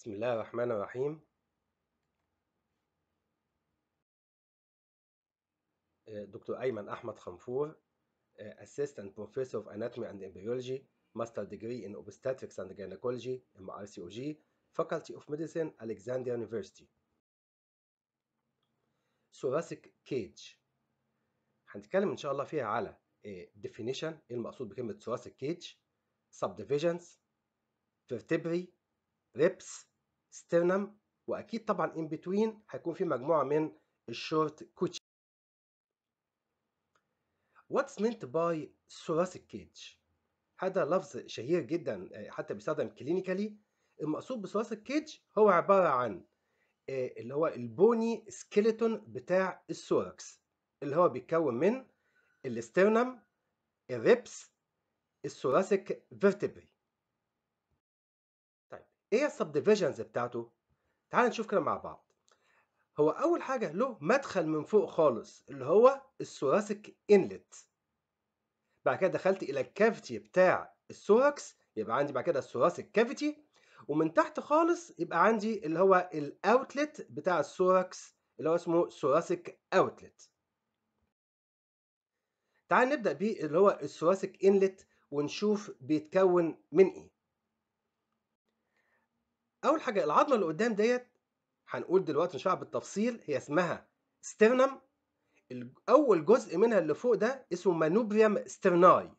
بسم الله الرحمن الرحيم دكتور أيمن أحمد خنفور Assistant Professor of Anatomy and Embryology Master Degree in Obstetrics and Gynecology MRCOG Faculty of Medicine Alexandria University thoracic cage هنتكلم إن شاء الله فيها على definition إيه المقصود بكلمة thoracic cage subdivisions vertebrae ribs ستيرنم واكيد طبعا ان بتوين هيكون في مجموعه من الشورت كوتشي What's meant by thoracic cage هذا لفظ شهير جدا آه، حتى بيستخدم كلينيكالي المقصود بثوراسيك كيج هو عباره عن آه، اللي هو البوني سكيلتون بتاع الثوركس اللي هو بيتكون من الاسترنم الريبس الثوراسيك فيرتبري ايه السبديفيجنز بتاعته تعال نشوف كده مع بعض هو اول حاجه له مدخل من فوق خالص اللي هو الثوراسيك انلت بعد كده دخلت الى الكافيتي بتاع الثوراكس يبقى عندي بعد كده الثوراسيك كافيتي ومن تحت خالص يبقى عندي اللي هو الاوتلت بتاع الثوراكس اللي هو اسمه ثوراسيك اوتلت تعال نبدا بيه اللي هو الثوراسيك انلت ونشوف بيتكون من ايه اول حاجه العظمه اللي قدام ديت هنقول دلوقتي ان شاء الله بالتفصيل هي اسمها ستيرنم اول جزء منها اللي فوق ده اسمه مانوبريم ستيرناي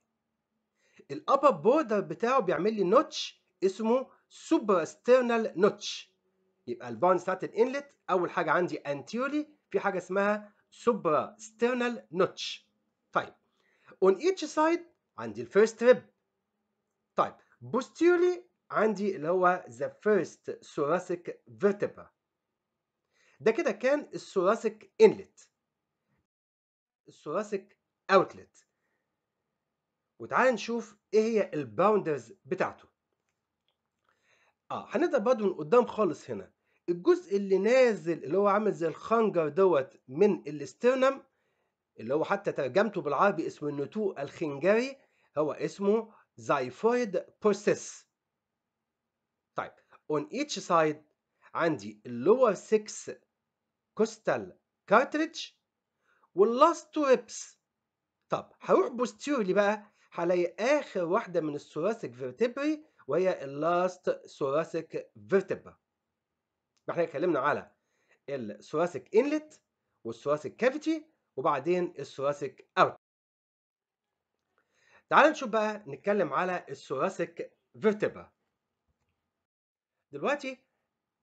الابر بوردر بتاعه بيعمل لي نوتش اسمه سوبر ستيرنال نوتش يبقى البانز بتاعت الانلت اول حاجه عندي انتيولي في حاجه اسمها سوبر ستيرنال نوتش طيب اون ايتش سايد عندي الفيرست ريب طيب بوستيولي عندي اللي هو the first thoracic vertebra ده كده كان الثوراسيك انلت الثوراسيك اوتلت وتعال نشوف ايه هي الباوندرز بتاعته اه هنبدا برضه من قدام خالص هنا الجزء اللي نازل اللي هو عامل زي الخنجر دوت من الاسترنم اللي هو حتى ترجمته بالعربي اسمه النتوء الخنجري هو اسمه زيفويد بروسيس طيب on each side عندي اللور costal cartridge وال واللاست تو ريبس طب هروح بوستيرلي بقى هلاقي اخر واحده من الثوراسيك فيرتبري وهي اللاست thoracic vertebra احنا اتكلمنا على الثوراسيك انلت والثوراسيك كافيتي وبعدين الثوراسيك اوت تعال نشوف بقى نتكلم على الثوراسيك فيرتبرا دلوقتي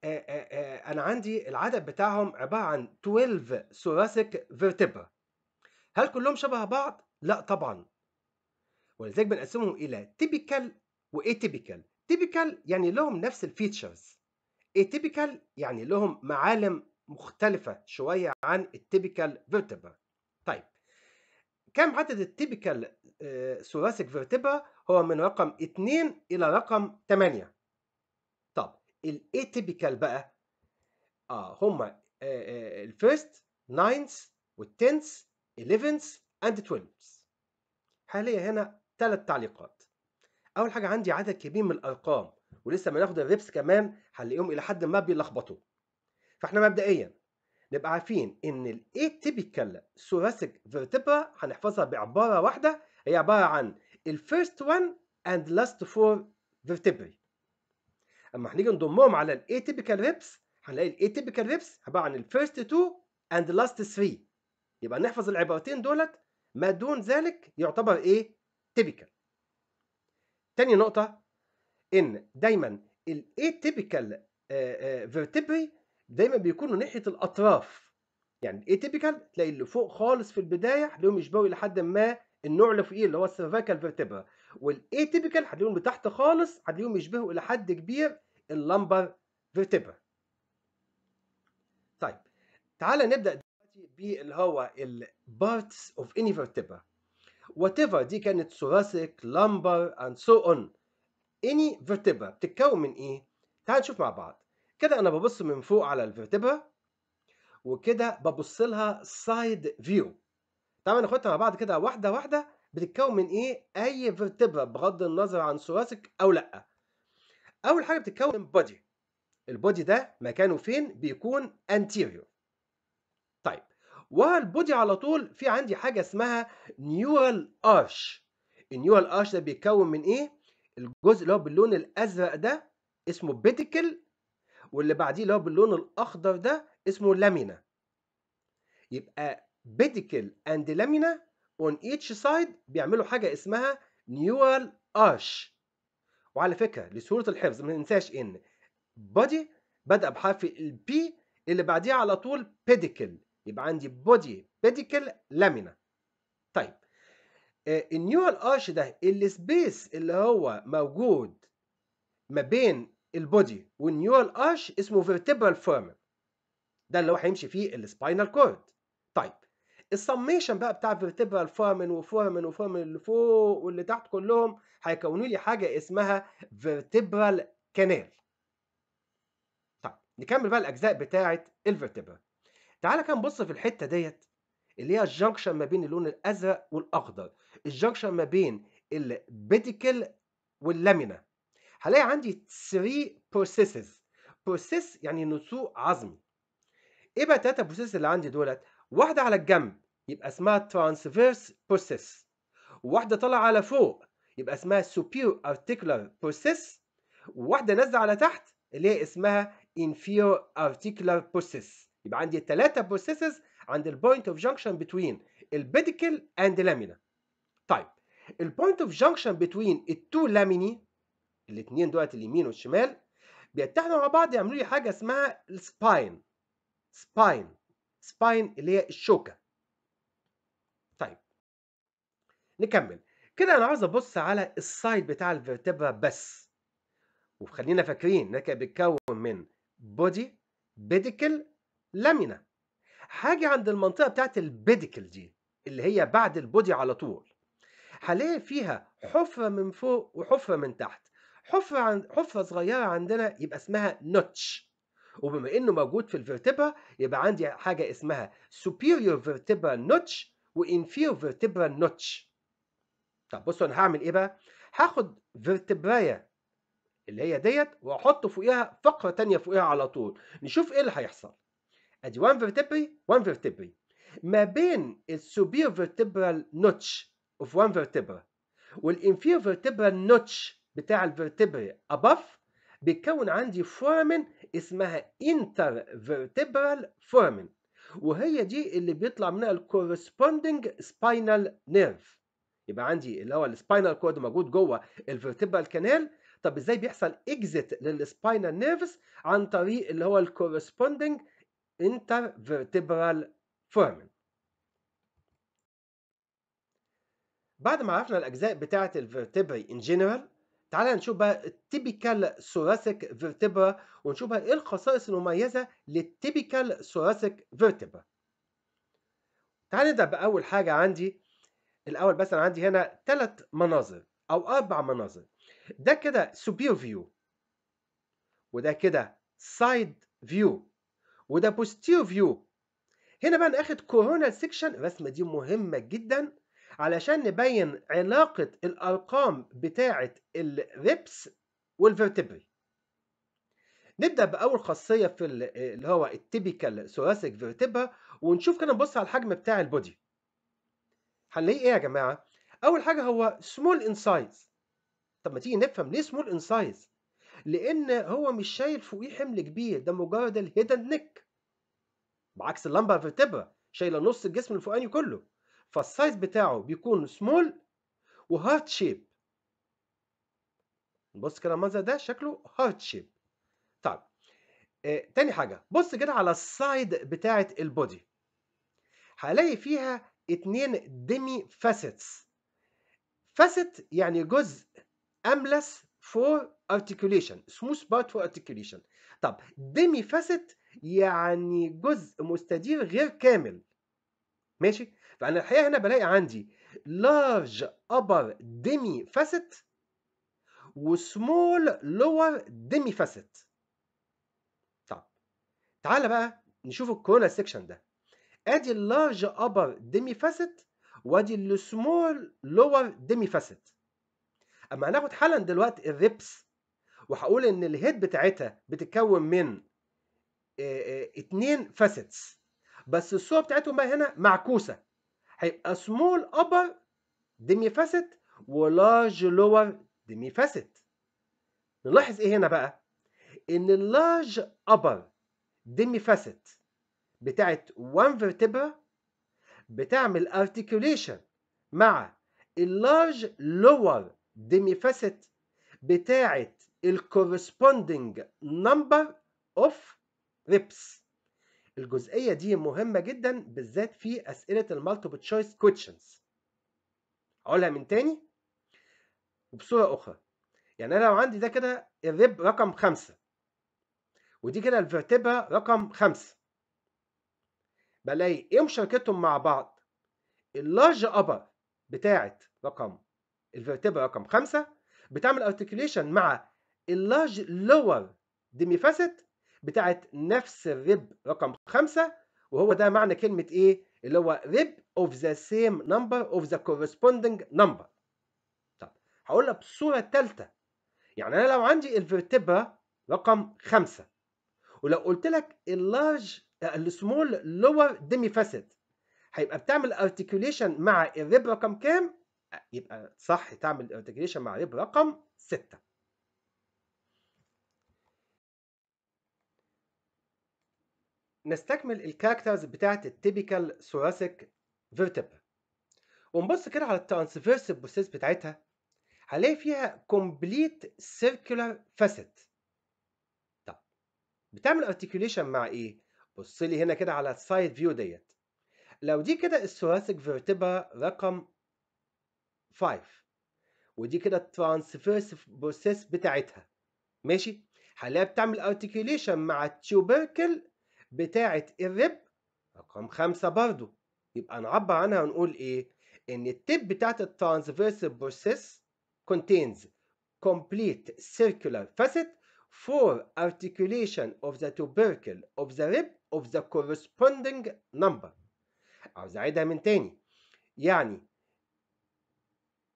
انا عندي العدد بتاعهم عباره عن 12 thoracic vertebra هل كلهم شبه بعض؟ لا طبعا ولذلك بنقسمهم الى typical atypical typical يعني لهم نفس الفيتشرز atypical يعني لهم معالم مختلفة شوية عن التيبيكال فيرتبرا طيب كم عدد التيبيكال ثوراسيك فيرتبرا هو من رقم 2 إلى رقم 8 الاتيبيكال بقى اه هما الفيرست ناينث والتنث 11 اند 12 حاليا هنا ثلاث تعليقات اول حاجه عندي عدد كبير من الارقام ولسه ما ناخد الريبس كمان هنلاقيهم الى حد ما بيلخبطوا فاحنا مبدئيا نبقى عارفين ان الاتيبيكال ثوراسيك فيرتبرا هنحفظها بعباره واحده هي عباره عن الفيرست 1 اند لاست 4 فيرتبري اما هنيجي نضمهم على الاتيبيكال ريبس هنلاقي الاتيبيكال ريبس عباره عن الفيرست 2 اند لاست 3 يبقى نحفظ العبارتين دولت ما دون ذلك يعتبر ايه تيبيكال تاني نقطه ان دايما الاتيبيكال فيرتبري آه، آه، دايما بيكونوا ناحيه الاطراف يعني الاتيبيكال تلاقي اللي فوق خالص في البدايه تلاقيهم يشبهوا لحد ما النوع اللي فوقيه اللي هو السيرفيكال فيرتبرا والاي تيبيكال هتلاقيهم تحت خالص هتلاقيهم يشبهوا الى حد كبير اللمبر فيرتبرا طيب تعالى نبدا دلوقتي باللي هو البارتس اوف اني فيرتبرا وات ايفر دي كانت ثوراسيك لمبر اند سو اون اني فيرتبرا بتتكون من ايه تعال نشوف مع بعض كده انا ببص من فوق على الفيرتبرا وكده ببص لها سايد فيو تعالى ناخدها مع بعض كده واحده واحده بتتكون من ايه اي فيرتبرا بغض النظر عن سوراسك او لا اول حاجه بتتكون من بودي البودي ده مكانه فين بيكون anterior طيب ورا على طول في عندي حاجه اسمها نيورال ارش النيورال ارش ده بيتكون من ايه الجزء اللي هو باللون الازرق ده اسمه بيتيكل واللي بعديه اللي هو باللون الاخضر ده اسمه لامينا يبقى بيتيكل اند لامينا on each side بيعملوا حاجة اسمها neural arch وعلى فكرة لسهولة الحفظ ما ننساش إن body بدأ بحرف ال P اللي بعديها على طول pedicle يبقى عندي body pedicle lamina طيب النيوال آه، ارش ده السبيس اللي هو موجود ما بين البودي والنيوال ارش اسمه فيرتبرال فيرمن ده اللي هو هيمشي فيه السباينال كورد طيب السميشن بقى بتاع فيرتبرال فورمن وفورمن وفورمن اللي فوق واللي تحت كلهم هيكونوا لي حاجه اسمها فيرتبرال كانال طيب نكمل بقى الاجزاء بتاعه الفيرتبرا تعالى كده نبص في الحته ديت اللي هي الجنكشن ما بين اللون الازرق والاخضر الجنكشن ما بين البيديكل واللامينا هلاقي عندي 3 بروسيسز بروسيس يعني نسوء عظمي ايه بقى التلاته بروسيس اللي عندي دولت واحدة على الجنب يبقى اسمها transverse process وواحدة طالعة على فوق يبقى اسمها superior articular process وواحدة نازلة على تحت اللي هي اسمها inferior articular process يبقى عندي الثلاثة processes عند البوينت اوف جنكشن between البيديكل اند لامينا طيب البوينت اوف جنكشن بتوين التو لاميني الاثنين دولت اليمين والشمال بيتحدوا مع بعض يعملوا لي حاجه اسمها السباين سباين سباين اللي هي الشوكه طيب نكمل كده انا عاوز ابص على السايد بتاع الفرتبرا بس وخلينا فاكرين انك بيتكون من بودي بيديكل لامينا حاجه عند المنطقه بتاعت البيديكل دي اللي هي بعد البودي على طول هلاقي فيها حفره من فوق وحفره من تحت حفره عن... حفره صغيره عندنا يبقى اسمها نوتش وبما انه موجود في الفرتبرا يبقى عندي حاجه اسمها superior vertebra notch وانفير vertebra notch طب بصوا انا هعمل ايه بقى هاخد فيرتبرايا اللي هي ديت واحط فوقيها فقره تانية فوقيها على طول نشوف ايه اللي هيحصل ادي 1 فيرتبري 1 فيرتبري ما بين السوبير فيرتبرال notch of 1 vertebra والانفير فيرتبرال notch بتاع الفيرتبري above بيتكون عندي فورمن اسمها intervertebral فورمن وهي دي اللي بيطلع منها الكورسبوندنج سباينال نيرف يبقى عندي اللي هو السباينال كورد موجود جوه الفيرتبرال كانال طب ازاي بيحصل اكزيت للسباينال نيرفز عن طريق اللي هو الكورسبوندنج intervertebral فورمن بعد ما عرفنا الاجزاء بتاعه الفيرتبري ان جنرال تعال نشوف بقى التيبيكال ثوراسيك فيرتبرا ونشوف بقى ايه الخصائص المميزه للتيبيكال ثوراسيك فيرتبرا تعال نبدا باول حاجه عندي الاول بس انا عندي هنا ثلاث مناظر او اربع مناظر ده كده سوبير فيو وده كده سايد فيو وده بوستير فيو هنا بقى ناخد كورونال سيكشن الرسمه دي مهمه جدا علشان نبين علاقة الأرقام بتاعة الريبس والفيرتبري نبدأ بأول خاصية في اللي هو التيبيكال ثوراسيك فيرتبرا ونشوف كده نبص على الحجم بتاع البودي هنلاقيه إيه يا جماعة؟ أول حاجة هو سمول إن سايز طب ما تيجي نفهم ليه سمول إن سايز؟ لأن هو مش شايل فوقيه حمل كبير ده مجرد الهيدن نيك بعكس اللمبة فيرتبرا شايلة نص الجسم الفوقاني كله فالسايز بتاعه بيكون سمول وهارت شيب بص كده المنظر ده شكله هارت شيب طيب آه تاني حاجه بص كده على السايد بتاعه البودي هلاقي فيها اتنين ديمي فاسيتس فاسيت يعني جزء املس فور articulation سموث بارت فور articulation طب ديمي فاسيت يعني جزء مستدير غير كامل ماشي فانا الحقيقه هنا بلاقي عندي لارج upper demi facet وسمول lower demi facet طب تعالى بقى نشوف الكورونا سيكشن ده ادي اللارج upper demi facet وادي السمول lower demi facet اما هناخد حالا دلوقتي الريبس وهقول ان الهيد بتاعتها بتتكون من اتنين فاسيتس بس الصوره بتاعتهم بقى هنا معكوسه هيبقى small upper و large lower facet نلاحظ ايه هنا بقى ان large upper facet بتاعت one vertebra بتعمل articulation مع large lower facet بتاعت corresponding number of ribs الجزئيه دي مهمه جدا بالذات في اسئله المالتيبل تشويس كويشنز أقولها من تاني وبصوره اخرى يعني انا لو عندي ده كده الريب رقم خمسة ودي كده الفرتبرا رقم خمسة بلاقي ايه مشاركتهم مع بعض اللارج ابر بتاعت رقم الفرتبرا رقم خمسة بتعمل ارتكيوليشن مع اللارج لور فاسيت بتاعت نفس الريب رقم خمسة وهو ده معنى كلمة إيه؟ اللي هو ريب of the same number of the corresponding number. طب هقول لك تالتة يعني أنا لو عندي الفرتبرا رقم خمسة ولو قلت لك اللارج السمول لور ديمي فاسد هيبقى بتعمل ارتكيوليشن مع الريب رقم كام؟ يبقى صح تعمل ارتكيوليشن مع الريب رقم سته نستكمل الكاركترز بتاعت التيبيكال ثوراسيك فيرتبرا ونبص كده على الترانسفيرس بروسيس بتاعتها هنلاقي فيها كومبليت سيركولار فاسيت طب بتعمل ارتكيوليشن مع ايه بص لي هنا كده على السايد فيو ديت لو دي كده الثوراسيك فيرتبرا رقم 5 ودي كده الترانسفيرس بروسيس بتاعتها ماشي هنلاقيها بتعمل ارتكيوليشن مع التيوبركل بتاعة الرب رقم خمسة برضو يبقى نعبر عنها ونقول إيه؟ إن التب بتاعة الترانسفيرسال بروسيس contains complete circular facet for articulation of the tubercle of the rib of the corresponding number عاوز أعيدها من تاني يعني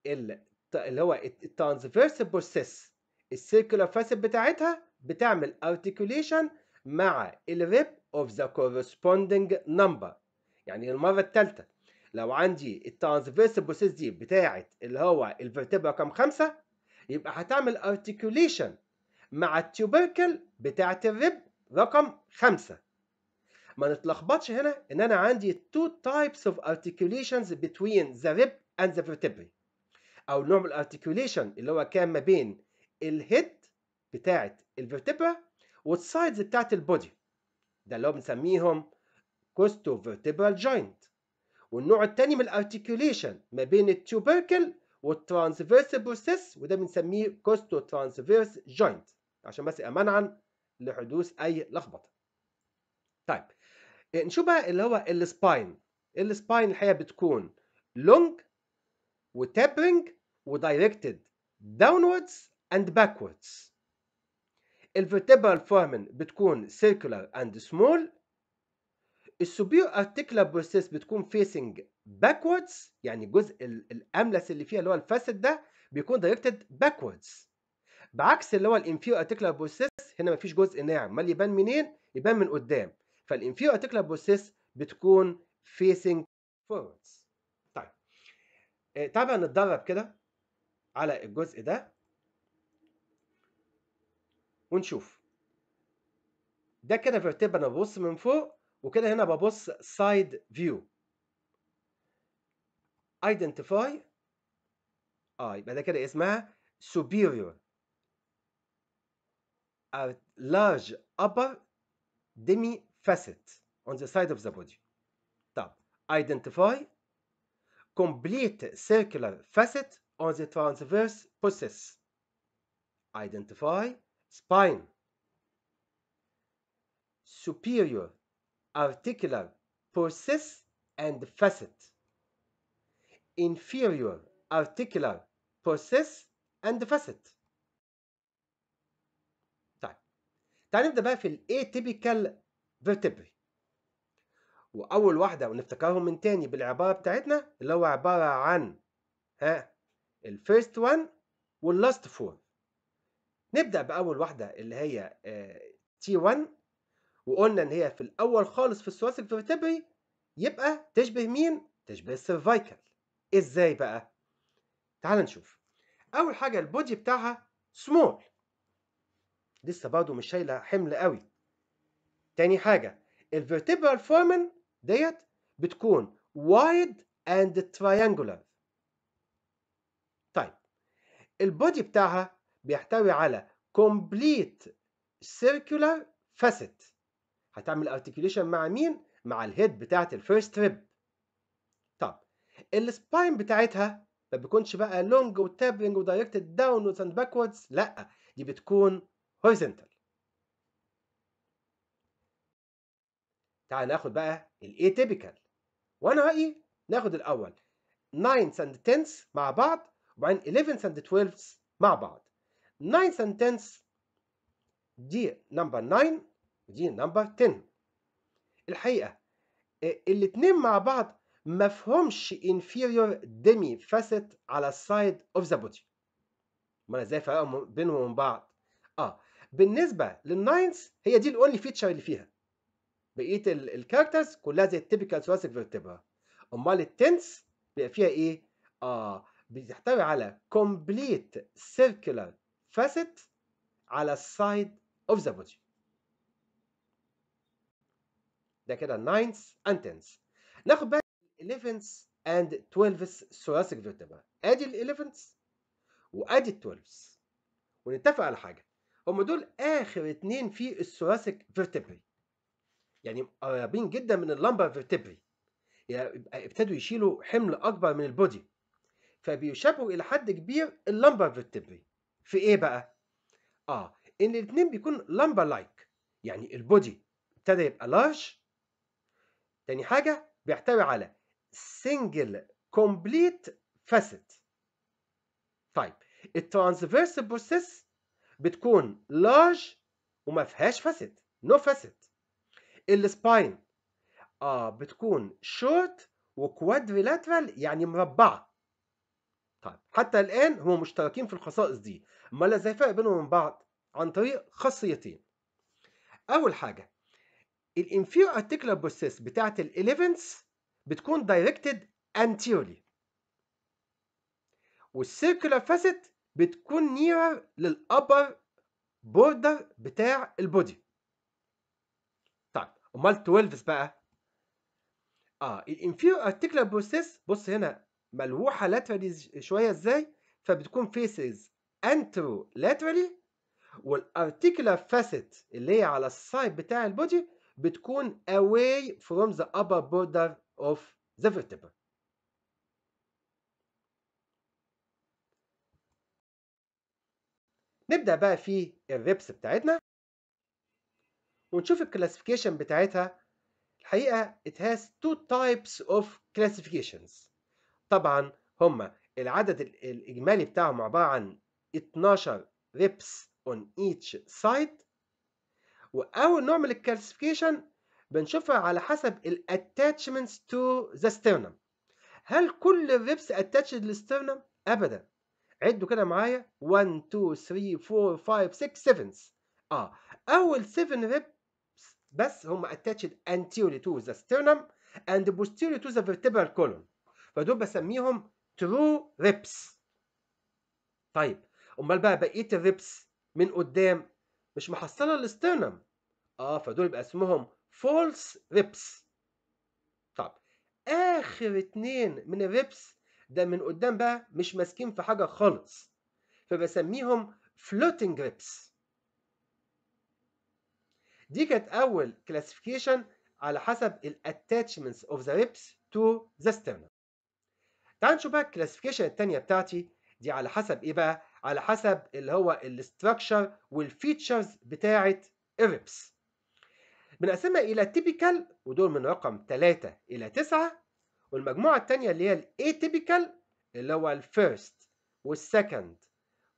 اللي هو الترانسفيرس بروسيس السيركولار فاسد بتاعتها بتعمل articulation مع الريب of the corresponding number يعني المرة التالتة لو عندي الترانسفيرس بروسيس دي بتاعت اللي هو الفرتبرا رقم خمسة يبقى هتعمل articulation مع التوبركل بتاعت الريب رقم خمسة ما نتلخبطش هنا ان انا عندي two types of articulations between the rib and the vertebrae او نوع من الارتكيوليشن اللي هو كان ما بين الهيد بتاعة الفرتبرا والسايدز بتاعت البودي ده اللي هو بنسميهم كوستو كوستوفيرتبرال جوينت والنوع الثاني من الارتيكوليشن ما بين التوبركل والترانسفيرس بروسيس وده بنسميه كوستو ترانسفيرس جوينت عشان بس امانعا لحدوث اي لخبطه. طيب نشوف بقى اللي هو السباين السباين الحقيقه بتكون لونج وتابرنج ودايركتد داونوردز اند باكوردز الفيرتبرال فورمن بتكون سيركولار اند سمول السوبير articular بروسيس بتكون فيسنج باكوردز يعني جزء الاملس اللي فيها اللي هو الفاسد ده بيكون دايركتد باكوردز بعكس اللي هو الانفيو ارتكلر بروسيس هنا مفيش جزء ناعم امال يبان منين يبان من قدام فالانفيو ارتكلر بروسيس بتكون فيسنج فورواردز طيب آه، تعالى بقى نتدرب كده على الجزء ده ونشوف ده كده فيرتيب انا ببص من فوق وكده هنا ببص سايد فيو ايدنتيفاي اه يبقى ده كده اسمها superior a large upper demi facet on the side of the body طب identify complete circular facet on the transverse process identify spine superior articular process and facet inferior articular process and facet طيب تعال نبدا بقى في الايتيبيكال vertebrae واول واحده ونفتكرهم من تاني بالعباره بتاعتنا اللي هو عباره عن ها الفيرست وان واللاست فور نبدأ بأول واحدة اللي هي تي آه، 1 وقلنا إن هي في الأول خالص في السواس الفيرتبري يبقى تشبه مين؟ تشبه السيرفايكال إزاي بقى؟ تعال نشوف أول حاجة البودي بتاعها سمول لسه برضه مش شايلة حمل قوي تاني حاجة الفيرتيبرال فورمن ديت بتكون وايد اند تريانجولار طيب البودي بتاعها بيحتوي على complete circular facet هتعمل ارتكيوليشن مع مين؟ مع الهيد بتاعة الفيرست ريب طب السباين بتاعتها ما بيكونش بقى لونج وتابرنج ودايركتد داون اند باكوردز لا دي بتكون horizontal تعال ناخد بقى الايتيبيكال وانا رايي ناخد الاول 9 and 10 مع بعض وبعدين 11 and 12 مع بعض 9 10th دي نمبر 9 ودي نمبر 10 الحقيقة آه، الاتنين مع بعض مفهمش inferior demi facet على السايد اوف ذا بودي امال ازاي فرقهم بينهم وبين بعض اه بالنسبة للناينز هي دي الاونلي فيتشر اللي فيها بقية الكاركترز كلها زي التيبيكال ثوراسيك فيرتبرا امال التنس بيبقى فيها ايه اه بتحتوي على complete circular facet على side of the body. ده كده 9th and 10th. ناخد بقى 11th and 12th thoracic vertebra. ادي ال 11th وادي ال 12th. ونتفق على حاجه هم دول اخر اتنين في الثوراسيك فيرتبري. يعني قريبين جدا من اللمبر فيرتبري. يعني ابتدوا يشيلوا حمل اكبر من البودي. فبيشابهوا الى حد كبير اللمبر فيرتبري. في ايه بقى اه ان الاثنين بيكون لامبا لايك يعني البودي ابتدى يبقى لارج تاني حاجه بيحتوي على سنجل كومبليت فاسيت طيب الترانسفيرس بروسيس بتكون لارج وما فيهاش فاسيت نو فاسيت السباين اه بتكون شورت وكوادريلاترال يعني مربعه طيب حتى الآن هم مشتركين في الخصائص دي أمال إزاي فرق بينهم من بعض؟ عن طريق خاصيتين أول حاجة الانفير articular process بتاعة ال11 بتكون directed anteriorly والcircular facet بتكون nearer للأبر بوردر بتاع البودي طيب امال 12 بقى اه الانفير articular process بص هنا ملوحه لاترالي شويه ازاي فبتكون فيسز انترو لاترالي والارتيكولار فاسيت اللي هي على السايد بتاع البودي بتكون away from the upper border of the vertebra نبدأ بقى في الريبس بتاعتنا ونشوف الكلاسيفيكيشن بتاعتها الحقيقة it has two types of classifications طبعا هما العدد الإجمالي بتاعهم عبارة عن 12 ريبس on each side وأول نوع من الكلاسيفيكيشن بنشوفها على حسب الاتاتشمنتس تو ذا sternum هل كل الريبس اتاتشد للسترنم؟ أبدا عدوا كده معايا 1 2 3 4 5 6 7 اه اول 7 ريبس بس هم اتاتشد anteriorly to the sternum and posteriorly to the vertebral column فدول بسميهم ترو ريبس طيب امال بقى بقيه الريبس من قدام مش محصله الاسترنم اه فدول يبقى اسمهم فولس ريبس طب اخر اتنين من الريبس ده من قدام بقى مش ماسكين في حاجه خالص فبسميهم فلوتنج ريبس دي كانت اول كلاسيفيكيشن على حسب الاتاتشمنتس اوف ذا ريبس تو ذا sternum تعال نشوف بقى الكلاسيفيكيشن الثانيه بتاعتي دي على حسب ايه بقى على حسب اللي هو الاستراكشر والفيتشرز بتاعه الريبس بنقسمها الى تيبيكال ودول من رقم 3 الى 9 والمجموعه الثانيه اللي هي الاي تيبيكال اللي هو الفيرست والسكند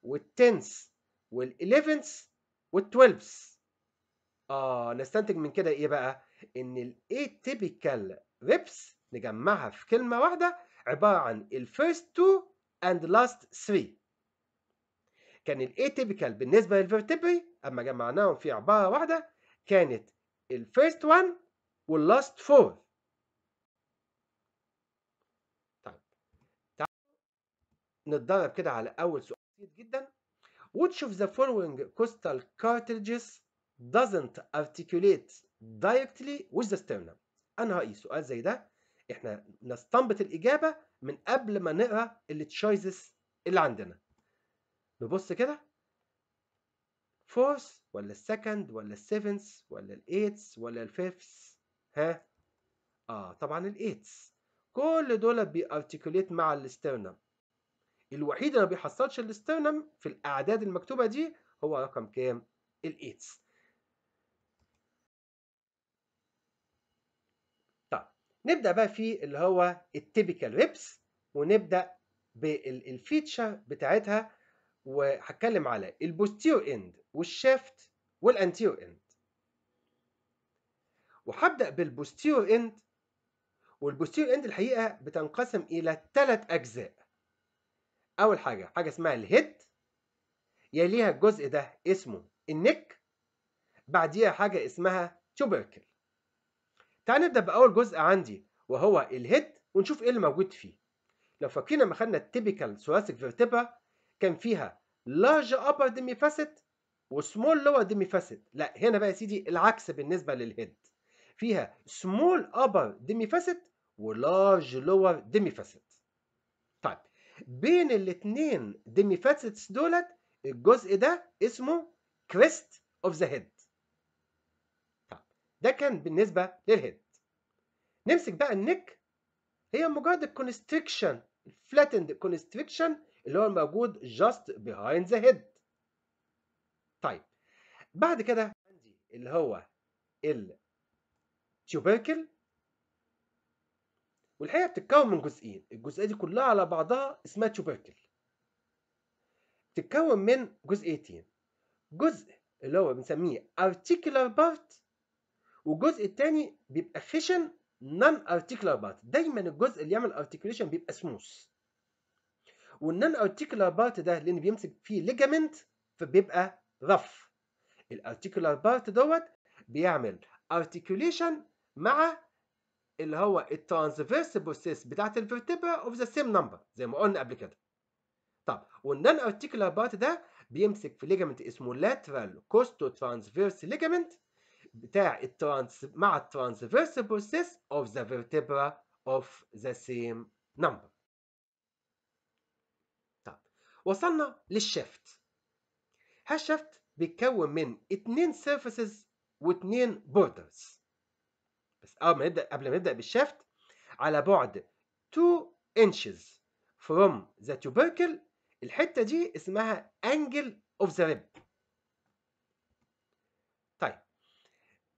والتنس والإليفنس والتويلفس اه نستنتج من كده ايه بقى ان الاي تيبيكال ريبس نجمعها في كلمه واحده عبارة عن الفيرست first two and last three كان الاتيبيكال بالنسبة للفيرتبري أما جمعناهم في عبارة واحدة كانت الفيرست first one واللاست four طيب، نتدرب كده على أول سؤال بسيط جدا Which of the following coastal cartridges doesn't articulate directly with the sternum؟ أنا رأيي سؤال زي ده احنا نستنبط الاجابه من قبل ما نقرا التشويزز اللي عندنا نبص كده فورث ولا السكند ولا السيفنث ولا الايتس ولا الفيفث ها اه طبعا الايتس كل دول بيارتكوليت مع الاسترنم الوحيد اللي ما بيحصلش الاسترنم في الاعداد المكتوبه دي هو رقم كام الايتس نبدأ بقى في اللي هو التيبيكال ريبس ونبدأ بالفيتشر بتاعتها وهتكلم على البوستير اند والشافت والانتير اند وهبدأ بالبوستير اند والبوستير اند الحقيقة بتنقسم إلى ثلاث أجزاء أول حاجة حاجة اسمها الهيد يليها الجزء ده اسمه النك بعديها حاجة اسمها توبركل تعال نبدأ بأول جزء عندي وهو الهيد ونشوف إيه اللي موجود فيه لو فاكرين لما خدنا التيبيكال ثوراسيك فيرتيبا كان فيها لارج ابر ديمي فاسيت وسمول لور ديمي فاسيت لا هنا بقى يا سيدي العكس بالنسبه للهيد فيها سمول ابر ديمي فاسيت ولارج لور ديمي فاسيت طيب بين الاتنين ديمي فاسيتس دولت الجزء ده اسمه كريست اوف ذا هيد ده كان بالنسبه للهيد نمسك بقى النك هي مجرد الكونستريكشن flattened كونستريكشن اللي هو الموجود جاست بيهايند ذا هيد طيب بعد كده عندي اللي هو التيوبيركل والحقيقه بتتكون من جزئين الجزئيه دي كلها على بعضها اسمها تيوبيركل بتتكون من جزئيتين جزء اللي هو بنسميه articular part والجزء الثاني بيبقى خشن نون ارتيكولار بارت دايما الجزء اللي يعمل ارتيكوليشن بيبقى سموث والنون ارتيكولار بارت ده لان بيمسك فيه ليجامنت فبيبقى رف الارتيكولار بارت دوت بيعمل ارتيكوليشن مع اللي هو الترانسفيرس بروسيس بتاعه الفرتبرا اوف ذا سيم نمبر زي ما قلنا قبل كده طب والنون ارتيكولار بارت ده بيمسك في ليجامنت اسمه لاترال كوستو ترانسفيرس ليجامنت بتاع الترانس مع الترانسفيرس بروسيس اوف ذا فيرتبرا اوف ذا سيم نمبر طب وصلنا للشفت هالشفت بيتكون من اتنين سيرفيسز واتنين بوردرز بس قبل ما نبدا قبل ما نبدا بالشفت على بعد 2 انشز فروم ذا tubercle الحته دي اسمها انجل اوف ذا ريب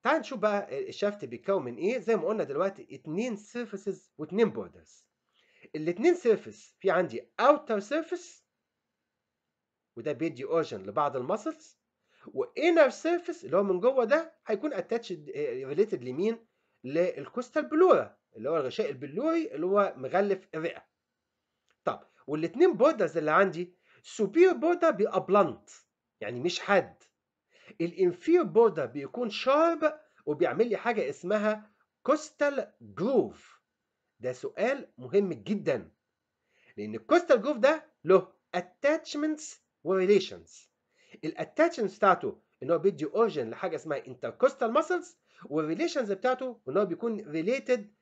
تعال نشوف بقى الشافت بيتكون من ايه زي ما قلنا دلوقتي اتنين سيرفيسز واتنين بوردرز الاتنين سيرفيس في عندي اوتر سيرفيس وده بيدي اورجن لبعض المسلز وانر سيرفيس اللي هو من جوه ده هيكون اتاتش آه، ريليتد لمين للكوستال بلورا اللي هو الغشاء البلوري اللي هو مغلف الرئه طب والاتنين بوردرز اللي عندي سوبير بوردر بيبقى بلانت يعني مش حاد الانفير بوردر بيكون شارب وبيعمل لي حاجه اسمها كوستال جروف ده سؤال مهم جدا لان الكوستال جروف ده له اتاتشمنتس وريليشنز الاتاتشمنتس بتاعته ان هو بيدي اورجن لحاجه اسمها انتركوستال ماسلز والريليشنز بتاعته ان هو بيكون ريليتد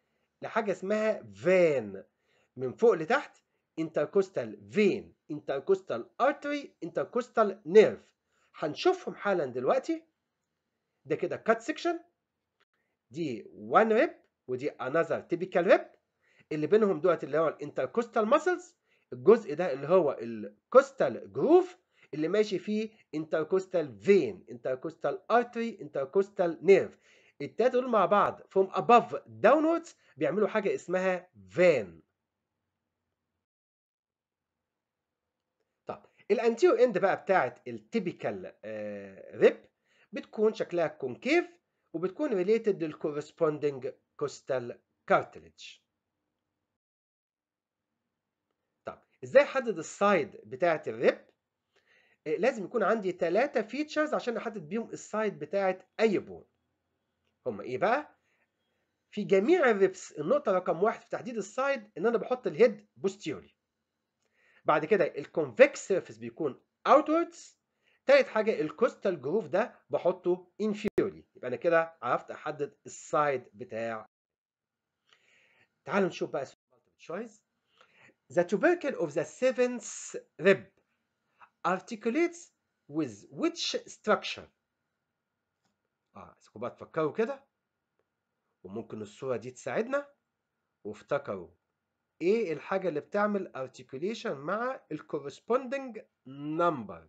لحاجه اسمها فان من فوق لتحت intercostal vein intercostal artery intercostal nerve هنشوفهم حالا دلوقتي ده كده كات سيكشن دي one ريب ودي انذر تيبيكال ريب اللي بينهم دوت اللي هو الانتركوستال ماسلز الجزء ده اللي هو الكوستال جروف اللي ماشي فيه انتركوستال فين انتركوستال ارتري انتركوستال نيرف التلاته دول مع بعض فروم اباف downwards بيعملوا حاجه اسمها فان الانتيو اند بقى بتاعه التيبيكال ريب بتكون شكلها كونكيف وبتكون ريليتد للكورسبوندنج كوستال كارتلج طب ازاي احدد السايد بتاعه الريب آه، لازم يكون عندي ثلاثة فيتشرز عشان احدد بيهم السايد بتاعه اي بون هما ايه بقى في جميع الريبس النقطه رقم واحد في تحديد السايد ان انا بحط الهيد بوستيوري بعد كده الكونفكس سيرفيس بيكون outwards تالت حاجة الكوستال جروف ده بحطه inferiorly يبقى أنا كده عرفت أحدد السايد بتاع تعالوا نشوف بقى choice The tubercle of the seventh rib articulates with which structure اه اسكوا بقى تفكروا كده وممكن الصورة دي تساعدنا وافتكروا ايه الحاجه اللي بتعمل articulation مع corresponding number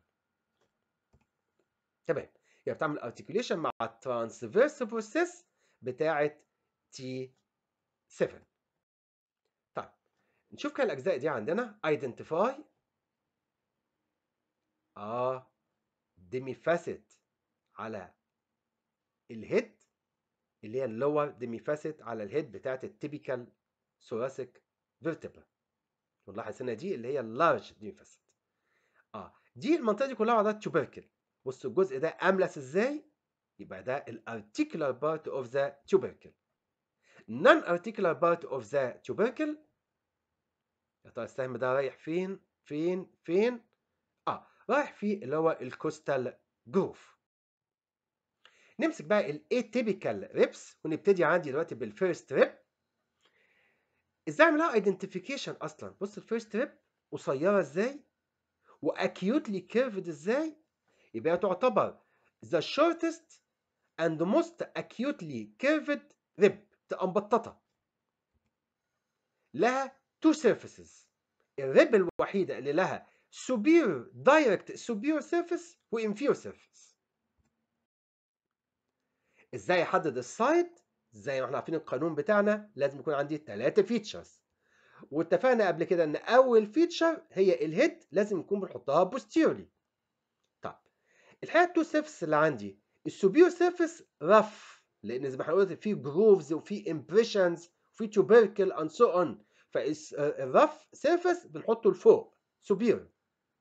تمام يعني بتعمل articulation مع transverse process بتاعه t 7 طيب نشوف كده الاجزاء دي عندنا identify اه demi facet على الهيد اللي هي اللور demi facet على الهيد بتاعت التيبيكال thoracic فيرتبرا ونلاحظ هنا دي اللي هي اللارج ديفست اه دي المنطقه دي كلها عضلات تيوبركل بصوا الجزء ده املس ازاي يبقى ده الارتيكولار بارت اوف ذا تيوبركل نون ارتيكولار بارت اوف ذا تيوبركل يا ترى السهم ده رايح فين فين فين اه رايح في اللي هو الكوستال جروف نمسك بقى الاتيبيكال ريبس ونبتدي عندي دلوقتي بالفيرست ريب ازاي اعملها ايدنتيفيكيشن اصلا بص الفيرست ستيب قصيره ازاي واكيوتلي كيرفد ازاي يبقى تعتبر ذا شورتست اند موست اكيوتلي كيرفد ريب تبقى مبططه لها تو سيرفيسز الريب الوحيده اللي لها سوبير دايركت سوبير سيرفيس و سيرفيس ازاي احدد السايد زي ما احنا عارفين القانون بتاعنا لازم يكون عندي ثلاثة فيتشرز واتفقنا قبل كده ان اول فيتشر هي الهيد لازم نكون بنحطها بوستيرلي طب الحقيقه التو سيرفس اللي عندي السوبيو سيرفس رف لان زي ما احنا قلنا في جروفز وفي امبريشنز وفي توبيركل اند سو اون فالرف سيرفس بنحطه لفوق سوبيو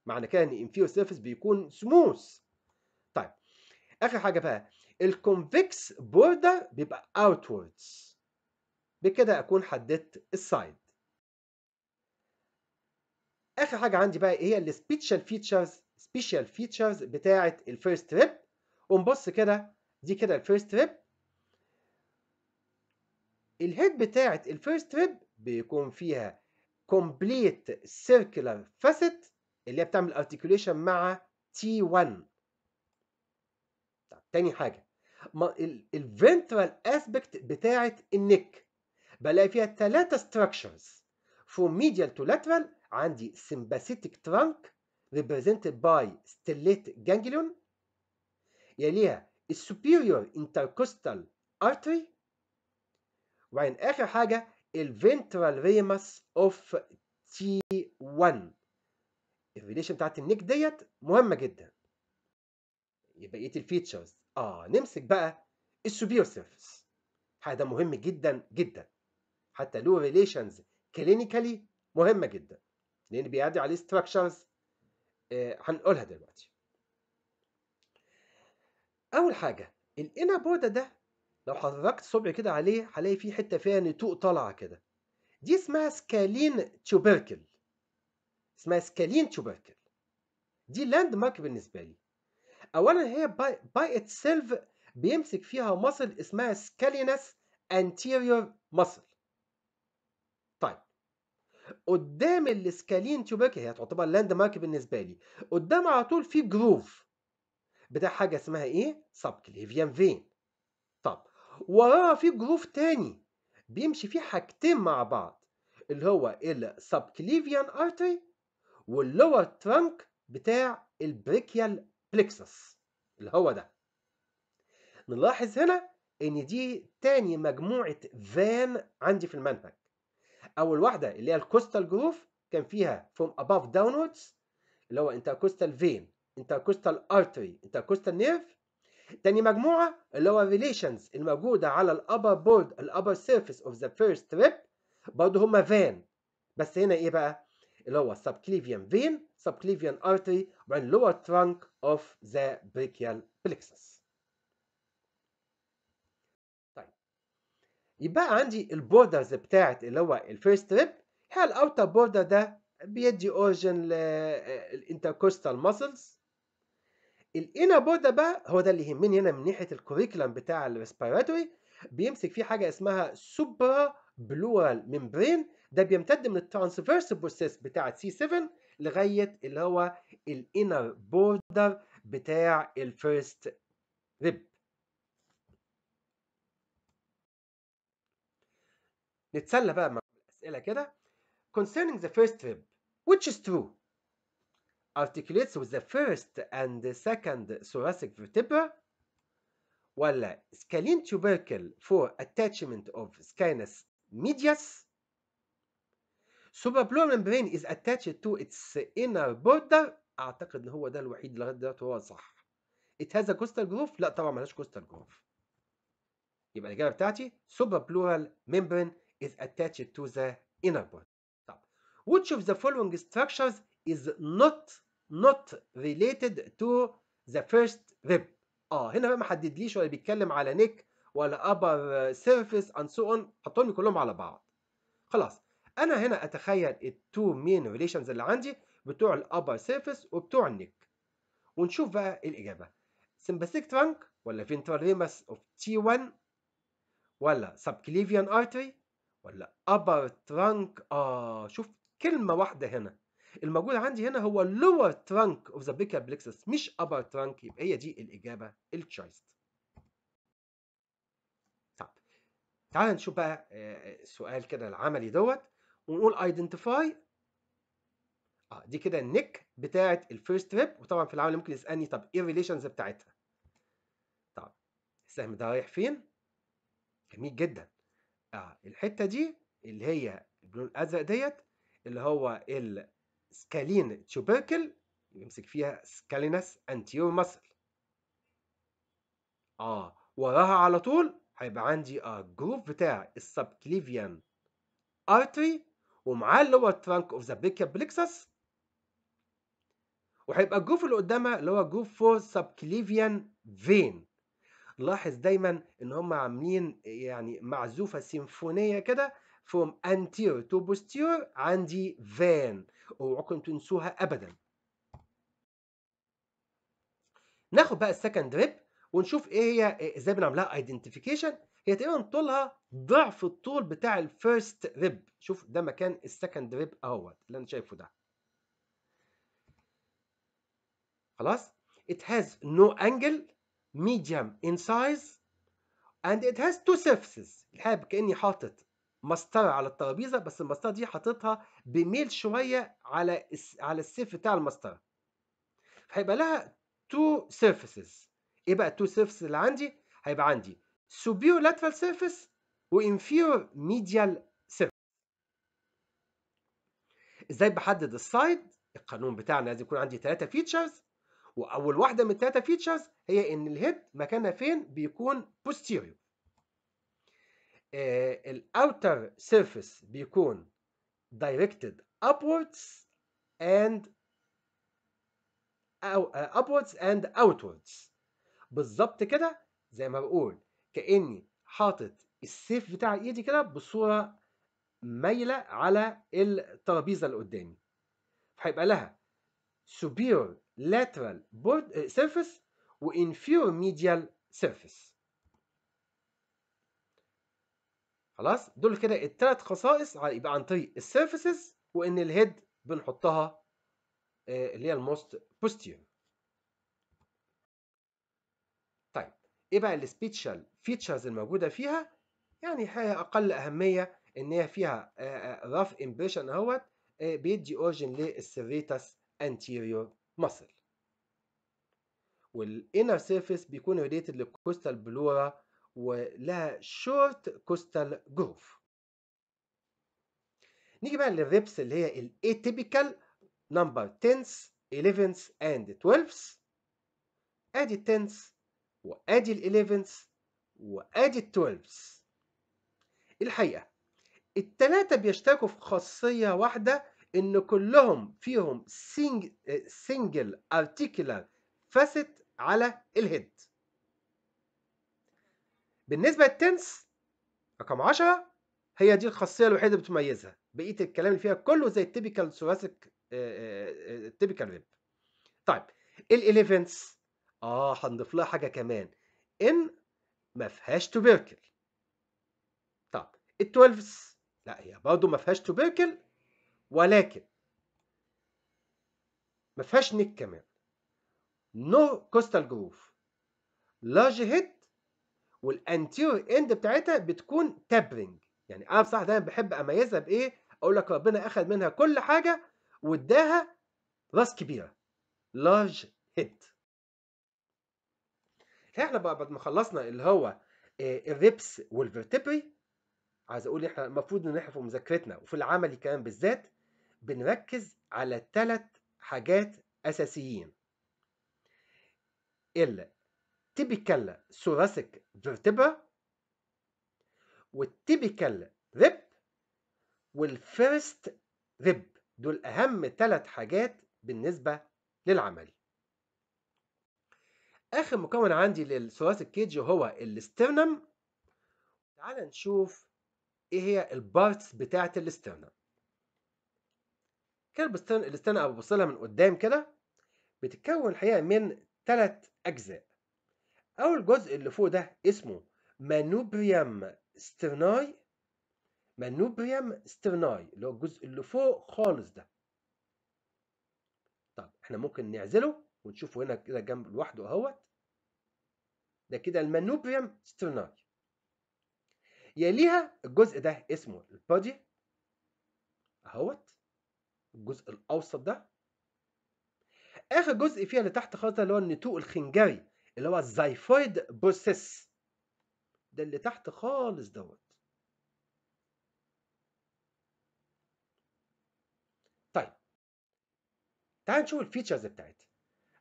معنى كده ان الانفيريور سيرفس بيكون سموث اخر حاجه بقى الكونفكس بوردر بيبقى outwards بكده اكون حددت السايد اخر حاجه عندي بقى هي السبيشال فيتشرز سبيشال فيتشرز بتاعه الفيرست ريب ونبص كده دي كده الفيرست ريب الهيد بتاعه الفيرست ريب بيكون فيها كومبليت سيركلر فاسيت اللي هي بتعمل ارتكيوليشن مع T1 تاني حاجه الفنترال اسبكت بتاعه النك بلاقي فيها ثلاثه ستراكشرز فروم ميديال تو لاترال عندي سمباثيتك ترانك ريبريزنتد باي ستيليت جانجليون يليها السوبيريور انتركوستال ارتري وبعدين اخر حاجه الفنترال ريمس اوف تي 1 الريليشن بتاعت النك ديت مهمه جدا يبقى بقيه الفيتشرز آه نمسك بقى السوبير سيرفيس هذا مهم جدا جدا حتى له ريليشنز كلينيكالي مهمة جدا لأن بيعدي عليه ستراكشرز آه هنقولها دلوقتي أول حاجة الإنا بودا ده لو حركت صبعي كده عليه هلاقي فيه حتة فيها نتوء طالعة كده دي اسمها سكالين تشوبركل اسمها سكالين تشوبركل دي لاند مارك بالنسبة لي اولا هي باي, اتسيلف بيمسك فيها مصل اسمها سكالينس انتيريور مصل طيب قدام السكالين تيوبيك هي تعتبر لاند مارك بالنسبه لي قدام على طول في جروف بتاع حاجه اسمها ايه سبكليفيان فين طب وراها في جروف تاني بيمشي فيه حاجتين مع بعض اللي هو السبكليفيان ارتري واللور ترانك بتاع البريكيال بليكسس اللي هو ده نلاحظ هنا ان دي تاني مجموعة فان عندي في المنهج اول واحدة اللي هي الكوستال جروف كان فيها from above downwards اللي هو intercostal vein intercostal artery intercostal nerve تاني مجموعة اللي هو relations الموجودة على ال upper board ال upper surface of the first rib برضه هما فان بس هنا إيه بقى؟ اللي هو subclavian vein subclavian artery وبعدين lower trunk of the brachial plexus طيب يبقى عندي البوردرز بتاعت اللي هو الفيرست ريب هي الاوتر بوردر ده بيدي اوريجن للانتركوستال ماسلز inner بوردر بقى هو ده اللي يهمني هنا من ناحيه الكوريكولم بتاع الريسبيراتوري بيمسك فيه حاجه اسمها سوبرا بلورال ميمبرين ده بيمتد من الترانسفيرس بروسيس بتاعت سي 7 لغايه اللي هو inner border بتاع first rib. نتسلى بقى مع الاسئله كده concerning the first rib which is true articulates with the first and the second thoracic vertebra ولا scalene tubercle for attachment of scanus medius سوبرابلومن membrane از attached تو اتس انر بوردر اعتقد ان هو ده الوحيد لغايه دلوقتي هو صح ات هاز كوستال جروف لا طبعا ملهاش كوستال جروف يبقى الاجابه بتاعتي سوبر بلورال ممبرين is attached to the inner border. طب which of the following structures is not not related to the first rib؟ اه هنا بقى ما حددليش ولا بيتكلم على نيك ولا upper surface and so on حطهم كلهم على بعض. خلاص انا هنا اتخيل التو مين ريليشنز اللي عندي بتوع الابر سيرفيس وبتوع النك ونشوف بقى الاجابه سمباثيك ترانك ولا ريمس اوف تي 1 ولا سبكليفيان ارتري ولا upper trunk آه شوف كلمة واحدة هنا الموجود عندي هنا هو lower trunk of the buccal plexus مش upper trunk يبقى هي دي الإجابة التشويس. طب تعال نشوف بقى السؤال آه، آه، كده العملي دوت ونقول ايدنتيفاي اه دي كده النك بتاعه الفيرست ريب وطبعا في العمل ممكن يسالني طب ايه الريليشنز بتاعتها طب السهم ده رايح فين جميل جدا اه الحته دي اللي هي اللون الازرق ديت اللي هو السكالين تشوبيركل يمسك فيها سكالينس انتيور مسل اه وراها على طول هيبقى عندي جروب بتاع السبكليفيان ارتري ومعاه اللور ترانك اوف ذا بيكيا بليكسس وهيبقى الجوف اللي قدامها اللي هو جوف فور سبكليفيان فين لاحظ دايما ان هم عاملين يعني معزوفه سيمفونيه كده فروم انتير تو بوستير عندي فان اوعكم تنسوها ابدا ناخد بقى السكند ريب ونشوف ايه هي إيه ازاي بنعملها ايدنتيفيكيشن هي تقريبا طولها ضعف الطول بتاع الفيرست ريب شوف ده مكان السكند ريب اهوت اللي انا شايفه ده خلاص it has no angle medium in size and it has two surfaces الحاب كاني حاطط مسطره على الترابيزه بس المسطره دي حاططها بميل شويه على على السيف بتاع المسطره هيبقى لها two surfaces ايه بقى two surfaces اللي عندي هيبقى عندي superior lateral surface و inferior medial surface ازاي بحدد السايد القانون بتاعنا لازم يكون عندي ثلاثة فيتشرز واول واحده من الثلاثه فيتشرز هي ان الهيد مكانها فين بيكون posterior آه، الاوتر surface بيكون directed upwards and آه، upwards and outwards بالظبط كده زي ما بقول كاني حاطط السيف بتاع ايدي كده بصوره مايله على الترابيزه اللي قدامي فهيبقى لها superior lateral board آه، surface وانفيور ميديال surface خلاص دول كده الثلاث خصائص يبقى عن طريق السيرفيسز وان الهيد بنحطها آه، اللي هي الموست بوستير ايه بقى السبيتشال فيتشرز الموجوده فيها يعني حاجه اقل اهميه ان هي فيها رف امبريشن اهوت بيدي اوجن للسيريتاس انتيريور ماسل والانر سيرفيس بيكون ريليتد للكوستال بلورا ولها شورت كوستال جروف نيجي بقى للريبس اللي هي الاتيبيكال نمبر 10 11 اند 12 ادي 10 وادي ال 11 وادي ال 12 الحقيقه التلاتة بيشتركوا في خاصية واحدة إن كلهم فيهم سينج... سنجل ارتيكولار فاسيت على الهيد بالنسبة للتنس رقم 10 هي دي الخاصية الوحيدة اللي بتميزها بقية الكلام اللي فيها كله زي التيبيكال ثوراسيك التيبيكال ريب طيب الاليفنتس اه هنضيف لها حاجه كمان ان ما فيهاش توبيركل طب 12 لا هي برضه ما فيهاش توبيركل ولكن ما فيهاش نيك كمان نو كوستال جروف لارج هيد والانتير اند بتاعتها بتكون تابرنج يعني انا بصراحه دايما بحب اميزها بايه اقول لك ربنا اخذ منها كل حاجه واداها راس كبيره لارج هيد فاحنا بقى بعد ما خلصنا اللي هو آه، الريبس والفرتبري عايز اقول احنا المفروض ان احنا في مذاكرتنا وفي العملي كمان بالذات بنركز على ثلاث حاجات اساسيين تيبيكال ثوراسيك فيرتبرا والتيبيكال ريب والفيرست ريب دول اهم ثلاث حاجات بالنسبه للعملي اخر مكون عندي للثلاثي الكيجي هو الاسترنم تعال نشوف ايه هي البارتس بتاعه الاسترنم كلب الاسترنم او ببص من قدام كده بتتكون الحقيقه من ثلاث اجزاء اول جزء اللي فوق ده اسمه مانوبريم استرناي مانوبريم استرناي اللي هو الجزء اللي فوق خالص ده طب احنا ممكن نعزله ونشوفه هنا كده جنب لوحده اهوت ده كده المانوبريم سترناي يليها الجزء ده اسمه البادي اهوت الجزء الاوسط ده اخر جزء فيها اللي تحت خالص اللي هو النتوء الخنجري اللي هو الزيفويد بروسيس ده اللي تحت خالص دوت طيب تعال نشوف الفيتشرز بتاعتها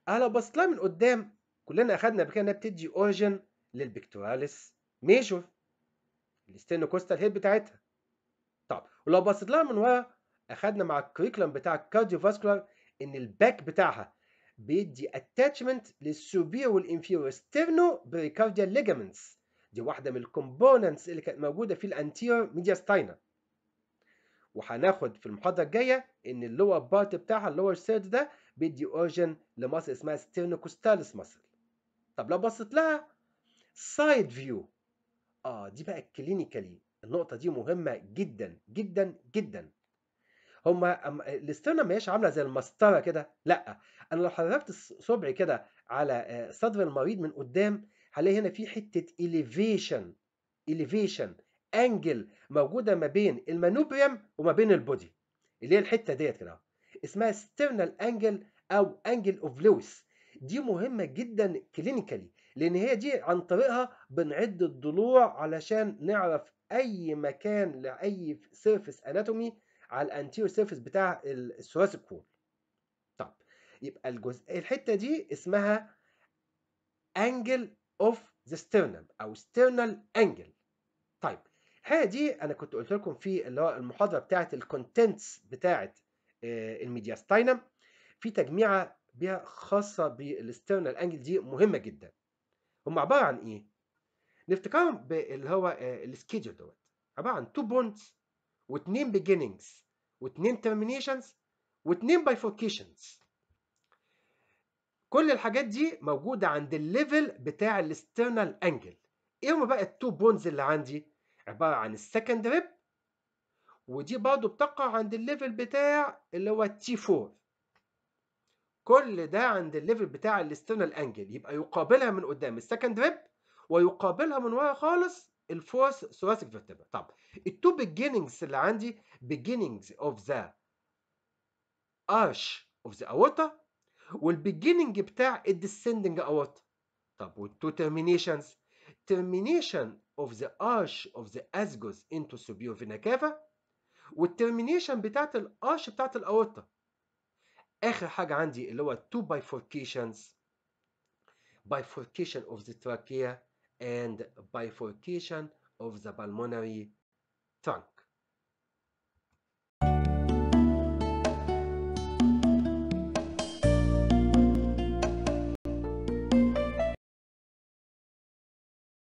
انا لو بصيت لها من قدام كلنا اخدنا بكده انها بتدي اوريجن للبكتوراليس ميجور الاستينوكوستال هيد بتاعتها طب ولو بصيت لها من ورا اخدنا مع الكريكلم بتاع فاسكولار ان الباك بتاعها بيدي اتاتشمنت للسوبير والانفيريور ستيرنو بريكارديال ليجامنتس دي واحده من الكومبوننتس اللي كانت موجوده في الانتير ميدياستاينا وهناخد في المحاضره الجايه ان اللور بارت بتاعها اللور سيرد ده بيدي اوجن لمصل اسمها ستيرنوكوستالس مصل طب لو بصيت لها سايد فيو اه دي بقى كلينيكالي النقطة دي مهمة جدا جدا جدا هما الاسترنا ماهيش عاملة زي المسطرة كده لا انا لو حركت صبعي كده على آه، صدر المريض من قدام هلاقي هنا في حتة إليفيشن إليفيشن انجل موجودة ما بين المانوبريم وما بين البودي اللي هي الحتة ديت كده اسمها ستيرنال انجل او انجل اوف لويس دي مهمه جدا كلينيكالي لان هي دي عن طريقها بنعد الضلوع علشان نعرف اي مكان لاي سيرفيس اناتومي على الانتيريور سيرفيس بتاع الثوراسيك وول طب يبقى الجزء الحته دي اسمها انجل اوف ذا ستيرنال او ستيرنال انجل طيب الحقيقه دي انا كنت قلت لكم في اللي هو المحاضره بتاعه الكونتنتس بتاعه آه، الميدياستاينم في تجميعه بها خاصه بالاسترنال انجل دي مهمه جدا هم عباره عن ايه نفتكرهم باللي هو آه، السكيدجول دوت عباره عن تو بونتس واثنين بيجيننجز واثنين ترمينيشنز واثنين بايفوركيشنز كل الحاجات دي موجوده عند الليفل بتاع الاسترنال انجل ايه هما بقى التو بونز اللي عندي عباره عن السكند ريب ودي برضه بتقع عند الليفل بتاع اللي هو t 4 كل ده عند الليفل بتاع الاسترنال انجل يبقى يقابلها من قدام السكند ريب ويقابلها من ورا خالص الفورس ثوراسيك فيرتيبا طب التو بيجينينجز اللي عندي بيجينينجز اوف ذا ارش اوف ذا اورتا والبيجينينج بتاع الديسندنج اورتا طب والتو ترمينيشنز اوف ذا ارش اوف ذا the انتو سوبيو فينا كافا والترمينيشن بتاعت الارش بتاعت الاورطه اخر حاجه عندي اللي هو two bifurcations bifurcation of the trachea and bifurcation of the pulmonary trunk